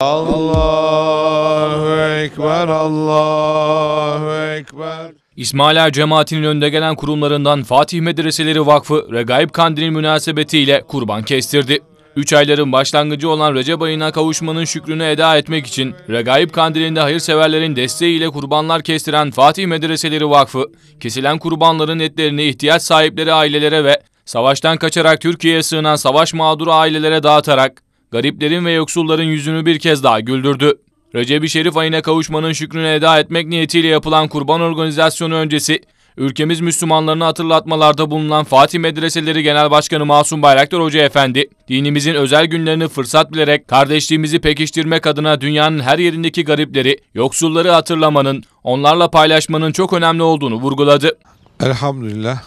Allahu Ekber, Allahu Ekber. İsmaila cemaatinin önde gelen kurumlarından Fatih Medreseleri Vakfı Regaib Kandili münasebetiyle kurban kestirdi. Üç ayların başlangıcı olan Recep ayına kavuşmanın şükrünü eda etmek için Regaib Kandili'nde hayırseverlerin desteğiyle kurbanlar kestiren Fatih Medreseleri Vakfı, kesilen kurbanların etlerini ihtiyaç sahipleri ailelere ve savaştan kaçarak Türkiye'ye sığınan savaş mağduru ailelere dağıtarak gariplerin ve yoksulların yüzünü bir kez daha güldürdü. Recep-i Şerif ayına kavuşmanın şükrünü eda etmek niyetiyle yapılan kurban organizasyonu öncesi, ülkemiz Müslümanlarını hatırlatmalarda bulunan Fatih Medreseleri Genel Başkanı Masum Bayraktar Hoca Efendi, dinimizin özel günlerini fırsat bilerek kardeşliğimizi pekiştirmek adına dünyanın her yerindeki garipleri, yoksulları hatırlamanın, onlarla paylaşmanın çok önemli olduğunu vurguladı. Elhamdülillah,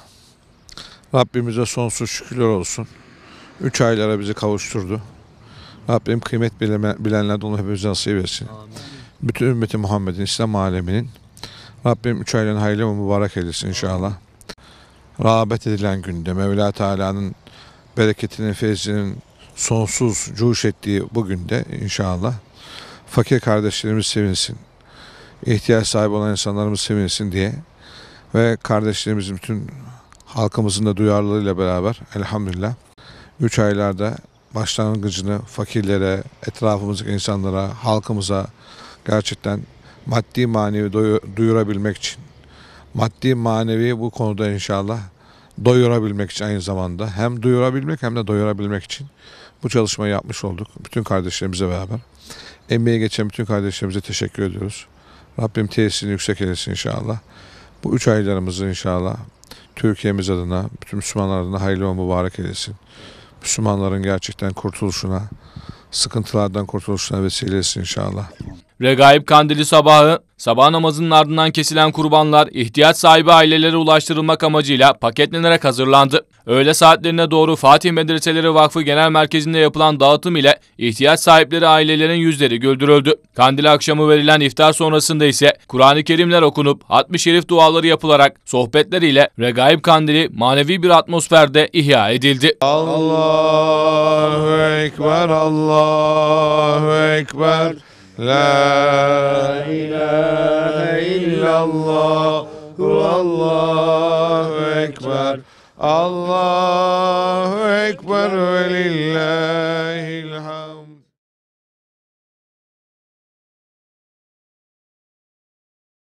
Rabbimize sonsuz şükürler olsun. Üç aylara bizi kavuşturdu. Rabbim kıymet bilenlerden onu hepimize nasip etsin. Bütün ümmeti Muhammed'in, İslam aleminin Rabbim üç ayların hayırlı ve mübarek eylesin inşallah. Rağbet edilen günde Mevla Teala'nın bereketinin, feyzinin sonsuz cuş ettiği bu günde inşallah fakir kardeşlerimiz sevinsin. İhtiyaç sahibi olan insanlarımız sevinsin diye ve kardeşlerimizin bütün halkımızın da duyarlılığıyla beraber elhamdülillah 3 aylarda başlangıcını fakirlere, etrafımızdaki insanlara, halkımıza gerçekten maddi manevi duyurabilmek için, maddi manevi bu konuda inşallah doyurabilmek için aynı zamanda hem duyurabilmek hem de doyurabilmek için bu çalışmayı yapmış olduk bütün kardeşlerimize beraber. Emeğe geçen bütün kardeşlerimize teşekkür ediyoruz. Rabbim tesirini yüksek eylesin inşallah. Bu üç aylarımızı inşallah Türkiye'miz adına, bütün Müslümanlar adına hayırlı ve mübarek eylesin. Müslümanların gerçekten kurtuluşuna, sıkıntılardan kurtuluşuna vesilesi inşallah. Regaib Kandili sabahı, sabah namazının ardından kesilen kurbanlar ihtiyaç sahibi ailelere ulaştırılmak amacıyla paketlenerek hazırlandı. Öğle saatlerine doğru Fatih Medreseleri Vakfı Genel Merkezi'nde yapılan dağıtım ile ihtiyaç sahipleri ailelerin yüzleri güldürüldü. Kandil akşamı verilen iftar sonrasında ise Kur'an-ı Kerimler okunup 60 şerif duaları yapılarak sohbetler ile Regaib Kandili manevi bir atmosferde ihya edildi. Allahu Ekber, Allahu Ekber. La ilahe illallah Allahu Ekber Allahu Ekber ve lillahil hamd